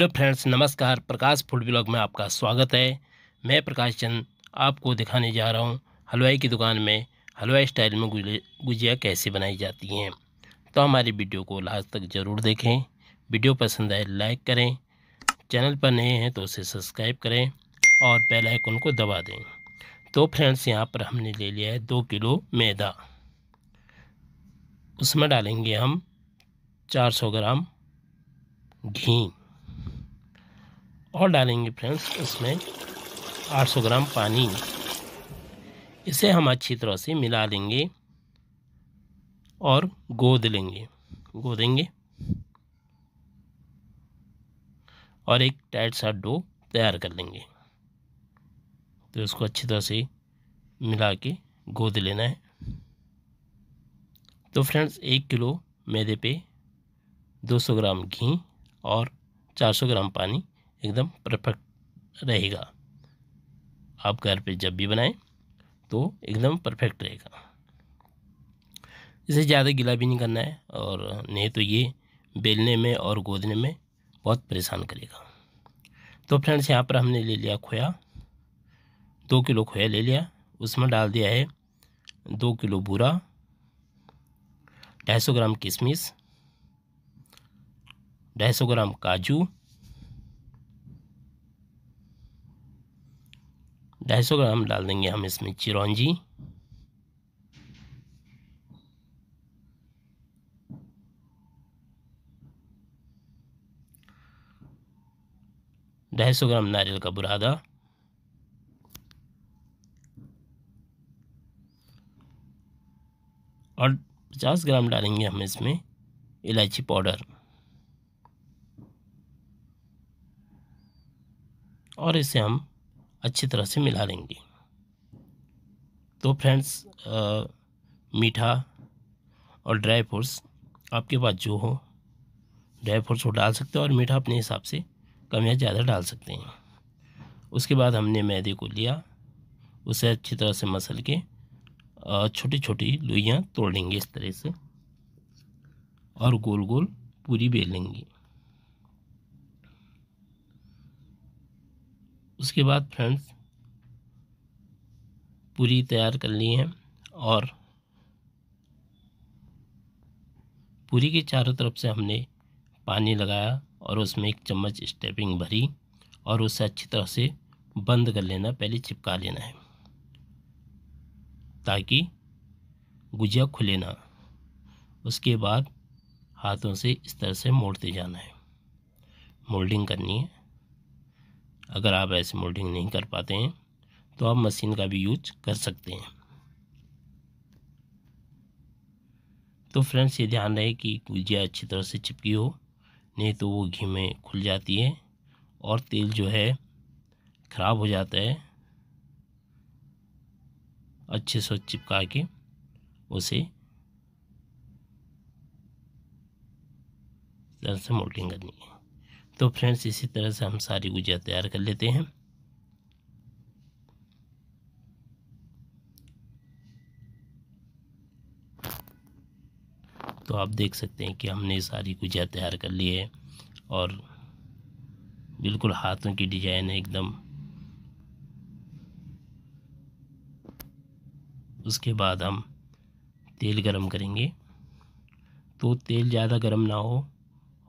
hello friends नमस्कार प्रकाश food blog में आपका स्वागत है मैं प्रकाश चंद आपको दिखाने जा रहा हूँ हलवाई की दुकान में हलवाई स्टाइल में गुजिया कैसे बनाई जाती हैं तो हमारी वीडियो को लास्ट तक ज़रूर देखें वीडियो पसंद आए लाइक करें चैनल पर नए हैं तो उसे सब्सक्राइब करें और बेल आइकन को दबा दें तो फ्रेंड्स यहाँ पर हमने ले लिया है दो किलो मैदा उसमें डालेंगे हम सौ ग्राम घी और डालेंगे फ्रेंड्स इसमें 800 ग्राम पानी इसे हम अच्छी तरह से मिला लेंगे और गोद लेंगे गोदेंगे और एक टाइट सा डो तैयार कर लेंगे तो इसको अच्छी तरह से मिला के गोद लेना है तो फ्रेंड्स एक किलो मैदे पे 200 ग्राम घी और 400 ग्राम पानी एकदम परफेक्ट रहेगा आप घर पे जब भी बनाएं तो एकदम परफेक्ट रहेगा इसे ज़्यादा गीला भी नहीं करना है और नहीं तो ये बेलने में और गोदने में बहुत परेशान करेगा तो फ्रेंड्स यहाँ पर हमने ले लिया खोया दो किलो खोया ले लिया उसमें डाल दिया है दो किलो बूरा ढाई सौ ग्राम किशमिश ढाई सौ ग्राम काजू ढाई सौ ग्राम डाल देंगे हम इसमें चिरौंजी ढाई सौ ग्राम नारियल का बुरादा और पचास ग्राम डालेंगे हम इसमें इलायची पाउडर और इसे हम अच्छी तरह से मिला लेंगे तो फ्रेंड्स मीठा और ड्राई फ्रूट्स आपके पास जो हो ड्राई फ्रूट्स वो डाल सकते हैं और मीठा अपने हिसाब से कम या ज़्यादा डाल सकते हैं उसके बाद हमने मैदे को लिया उसे अच्छी तरह से मसल के छोटी छोटी लोइयाँ तोड़ लेंगे इस तरह से और गोल गोल पूरी बेल लेंगे उसके बाद फ्रेंड्स पूरी तैयार कर ली है और पूरी के चारों तरफ से हमने पानी लगाया और उसमें एक चम्मच स्टेपिंग भरी और उसे अच्छी तरह से बंद कर लेना पहले चिपका लेना है ताकि गुजिया खुले ना उसके बाद हाथों से इस तरह से मोड़ते जाना है मोल्डिंग करनी है अगर आप ऐसे मोल्डिंग नहीं कर पाते हैं तो आप मशीन का भी यूज कर सकते हैं तो फ्रेंड्स ये ध्यान रहे कि गुजिया अच्छी तरह से चिपकी हो नहीं तो वो घी में खुल जाती है और तेल जो है ख़राब हो जाता है अच्छे से चिपका के उसे तरह से करनी है तो फ्रेंड्स इसी तरह से हम सारी गुजिया तैयार कर लेते हैं तो आप देख सकते हैं कि हमने सारी गुजिया तैयार कर ली है और बिल्कुल हाथों की डिजाइन है एकदम उसके बाद हम तेल गरम करेंगे तो तेल ज़्यादा गरम ना हो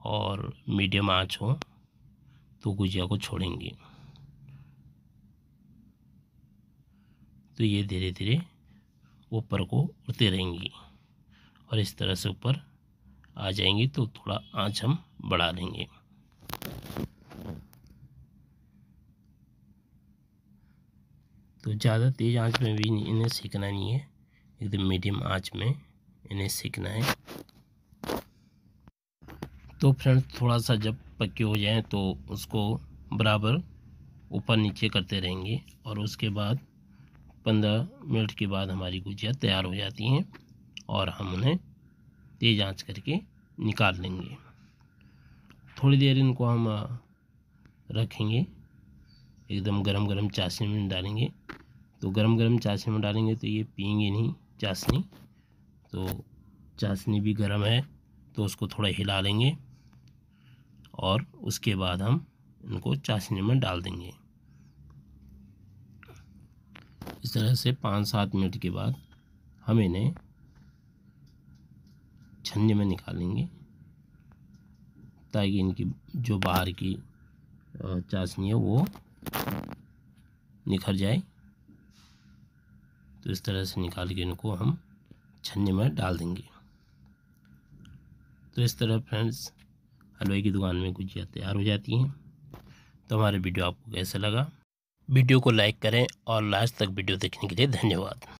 और मीडियम आँच हो तो गुजिया को छोड़ेंगे तो ये धीरे धीरे ऊपर को उड़ते रहेंगी और इस तरह से ऊपर आ जाएंगी तो थोड़ा आँच हम बढ़ा देंगे तो ज़्यादा तेज़ आँच में भी इन्हें सीखना नहीं है एकदम मीडियम आँच में इन्हें सीखना है तो फ्रेंड थोड़ा सा जब पक्के हो जाएँ तो उसको बराबर ऊपर नीचे करते रहेंगे और उसके बाद पंद्रह मिनट के बाद हमारी गुजिया तैयार हो जाती हैं और हम उन्हें तेज आंच करके निकाल लेंगे थोड़ी देर इनको हम रखेंगे एकदम गरम गरम चाशनी में डालेंगे तो गरम गरम चाशनी में डालेंगे तो ये पियेंगे नहीं चाशनी तो चाशनी भी गरम है तो उसको थोड़ा हिला लेंगे और उसके बाद हम इनको चाशनी में डाल देंगे इस तरह से पाँच सात मिनट के बाद हम इन्हें छन्नी में निकालेंगे ताकि इनकी जो बाहर की चाशनी है वो निखर जाए तो इस तरह से निकाल के इनको हम छन्ने में डाल देंगे तो इस तरह फ्रेंड्स हलवाई की दुकान में गुजिया तैयार हो जाती हैं तो हमारे वीडियो आपको कैसा लगा वीडियो को लाइक करें और लास्ट तक वीडियो देखने के लिए धन्यवाद